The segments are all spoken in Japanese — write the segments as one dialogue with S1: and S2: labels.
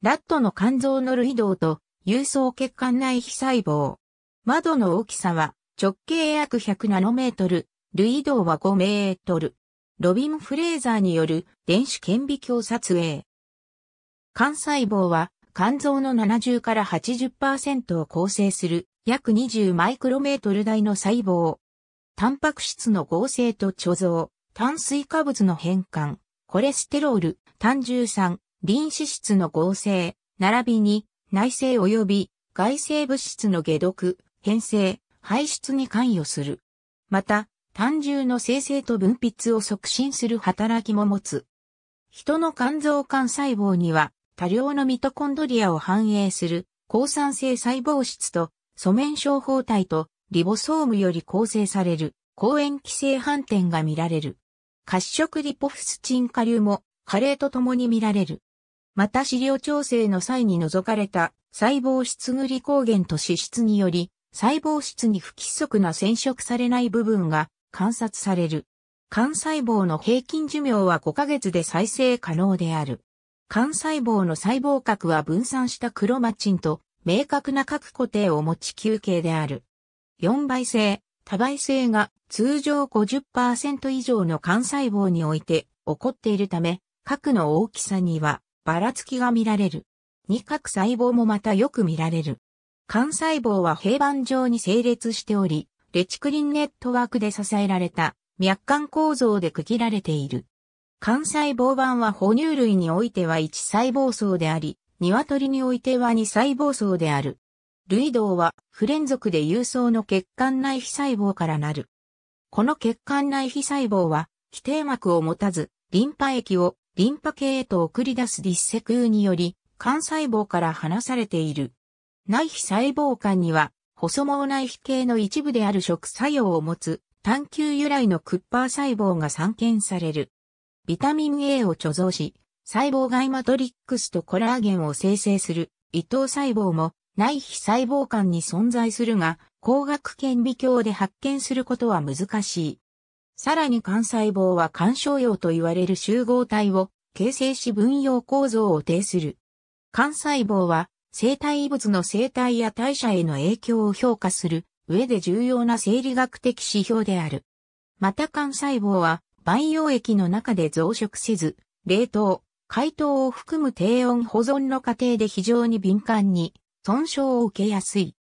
S1: ラットの肝臓の類動と、有層血管内皮細胞。窓の大きさは、直径約100ナノメートル、類動は5メートル。ロビン・フレーザーによる電子顕微鏡撮影。肝細胞は肝臓の70から80%を構成する約20マイクロメートル大の細胞。タンパク質の合成と貯蔵、炭水化物の変換、コレステロール、炭重酸、臨死質の合成、並びに内生及び外性物質の下毒、変性、排出に関与する。また、単重の生成と分泌を促進する働きも持つ。人の肝臓幹細胞には多量のミトコンドリアを反映する抗酸性細胞質と素面症胞体とリボソームより構成される抗塩基性反転が見られる。褐色リポフスチン下流も加齢とともに見られる。また資料調整の際に除かれた細胞質塗り抗原と脂質により、細胞質に不規則な染色されない部分が観察される。肝細胞の平均寿命は5ヶ月で再生可能である。肝細胞の細胞核は分散したクロマチンと明確な核固定を持ち球形である。4倍性、多倍性が通常50%以上の肝細胞において起こっているため、核の大きさにはばらつきが見られる。二角細胞もまたよく見られる。幹細胞は平板上に整列しており、レチクリンネットワークで支えられた脈管構造で区切られている。幹細胞板は哺乳類においては1細胞層であり、鶏においては2細胞層である。類道は不連続で有層の血管内皮細胞からなる。この血管内皮細胞は、基定膜を持たず、リンパ液をリンパ系へと送り出すディッセクにより、幹細胞から離されている。内皮細胞間には、細毛内皮系の一部である食作用を持つ、単球由来のクッパー細胞が散見される。ビタミン A を貯蔵し、細胞外マトリックスとコラーゲンを生成する、伊藤細胞も内皮細胞間に存在するが、光学顕微鏡で発見することは難しい。さらに幹細胞は干渉用と言われる集合体を形成し分用構造を呈する。幹細胞は生体異物の生体や代謝への影響を評価する上で重要な生理学的指標である。また幹細胞は培養液の中で増殖せず、冷凍、解凍を含む低温保存の過程で非常に敏感に損傷を受けやすい。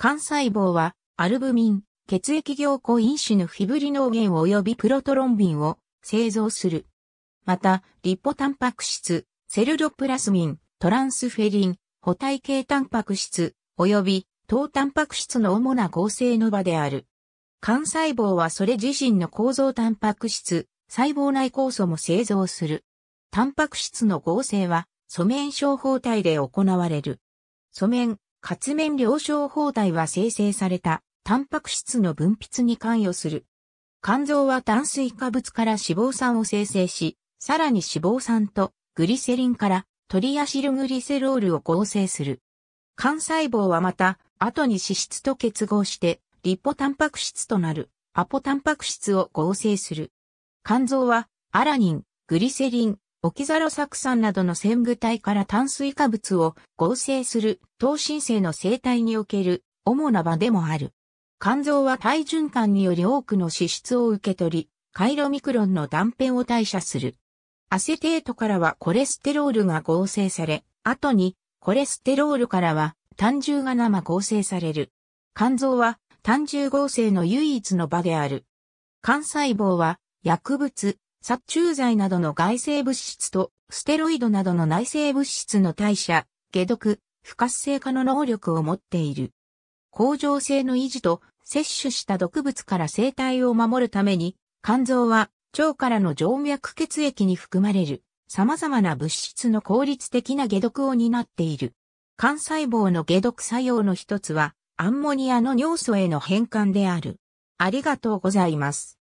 S1: 幹細胞はアルブミン、血液凝固因子のフィブリノーゲン及びプロトロンビンを製造する。また、リポタンパク質、セルロプラスミン、トランスフェリン、補体系タンパク質、及び糖タンパク質の主な合成の場である。肝細胞はそれ自身の構造タンパク質、細胞内酵素も製造する。タンパク質の合成は、素面小胞体で行われる。素面、活面両小胞体は生成されたタンパク質の分泌に関与する。肝臓は炭水化物から脂肪酸を生成し、さらに脂肪酸とグリセリンからトリアシルグリセロールを合成する。肝細胞はまた、後に脂質と結合して、リポタンパク質となるアポタンパク質を合成する。肝臓は、アラニン、グリセリン、オキザロ酢酸などの線具体から炭水化物を合成する、糖新生の生態における主な場でもある。肝臓は体循環により多くの脂質を受け取り、カイロミクロンの断片を代謝する。アセテートからはコレステロールが合成され、後にコレステロールからは単重が生合成される。肝臓は単重合成の唯一の場である。肝細胞は薬物、殺虫剤などの外性物質とステロイドなどの内性物質の代謝、解毒、不活性化の能力を持っている。恒常性の維持と摂取した毒物から生体を守るために、肝臓は腸からの静脈血液に含まれる様々な物質の効率的な解毒を担っている。肝細胞の解毒作用の一つは、アンモニアの尿素への変換である。ありがとうございます。